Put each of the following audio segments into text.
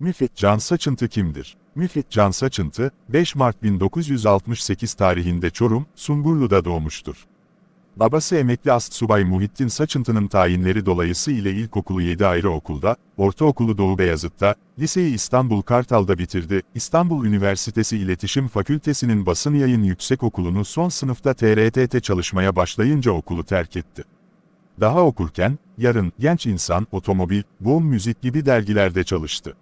Müfit Can Saçıntı kimdir? Müfit Can Saçıntı, 5 Mart 1968 tarihinde Çorum, Sumburlu'da doğmuştur. Babası emekli astsubay Subay Muhittin Saçıntı'nın tayinleri dolayısıyla ilkokulu 7 ayrı okulda, ortaokulu Doğu Beyazıt'ta, liseyi İstanbul Kartal'da bitirdi, İstanbul Üniversitesi İletişim Fakültesi'nin basın yayın yüksek okulunu son sınıfta TRT'te çalışmaya başlayınca okulu terk etti. Daha okurken, Yarın, Genç İnsan, Otomobil, Boom Müzik gibi dergilerde çalıştı.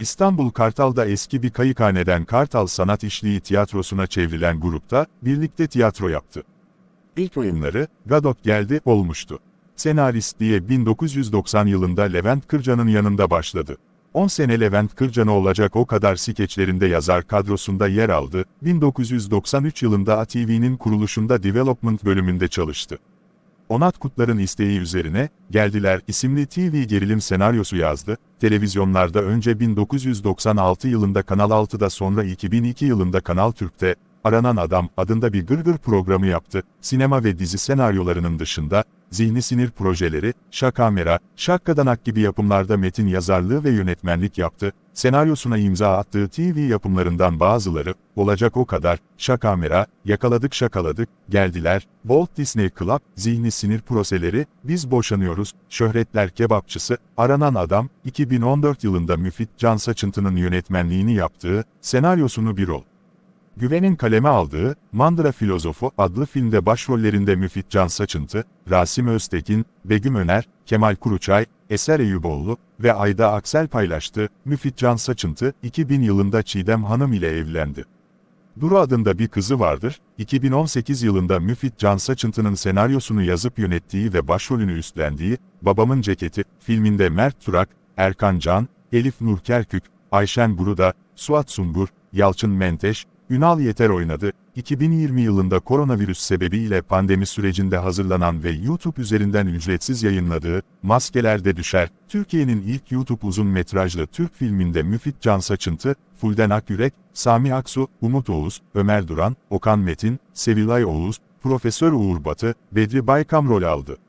İstanbul Kartal'da eski bir kayıkhaneden Kartal Sanat İşliği Tiyatrosu'na çevrilen grupta, birlikte tiyatro yaptı. İlk oyunları, Gadot Geldi, olmuştu. Senarist diye 1990 yılında Levent Kırca'nın yanında başladı. 10 sene Levent Kırcan'ı olacak o kadar skeçlerinde yazar kadrosunda yer aldı, 1993 yılında ATV'nin kuruluşunda Development bölümünde çalıştı. Onat Kutlar'ın isteği üzerine, Geldiler isimli TV gerilim senaryosu yazdı, televizyonlarda önce 1996 yılında Kanal 6'da sonra 2002 yılında Kanal Türk'te, Aranan Adam adında bir gırgır programı yaptı. Sinema ve dizi senaryolarının dışında, zihni sinir projeleri, şakamera, şakkadanak gibi yapımlarda metin yazarlığı ve yönetmenlik yaptı. Senaryosuna imza attığı TV yapımlarından bazıları, olacak o kadar, şakamera, yakaladık şakaladık, geldiler, Walt Disney Club, zihni sinir proseleri, biz boşanıyoruz, şöhretler kebapçısı, aranan adam, 2014 yılında Müfit Can Saçıntı'nın yönetmenliğini yaptığı, senaryosunu bir rol. Güven'in kaleme aldığı Mandıra Filozofu adlı filmde başrollerinde Müfit Can Saçıntı, Rasim Öztekin, Begüm Öner, Kemal Kuruçay, Eser Eyüboğlu ve Ayda Aksel paylaştı. Müfit Can Saçıntı 2000 yılında Çiğdem Hanım ile evlendi. Duru adında bir kızı vardır. 2018 yılında Müfit Can Saçıntı'nın senaryosunu yazıp yönettiği ve başrolünü üstlendiği Babamın Ceketi filminde Mert Turak, Erkan Can, Elif Nur Kerkük, Ayşen Buruda, Suat Sungur, Yalçın Menteş, Ünal Yeter oynadı, 2020 yılında koronavirüs sebebiyle pandemi sürecinde hazırlanan ve YouTube üzerinden ücretsiz yayınladığı, Maskelerde Düşer, Türkiye'nin ilk YouTube uzun metrajlı Türk filminde Müfit Can Saçıntı, Fulden Akyürek, Sami Aksu, Umut Oğuz, Ömer Duran, Okan Metin, Sevilay Oğuz, Profesör Uğur Batı, Bedri Baykam rol aldı.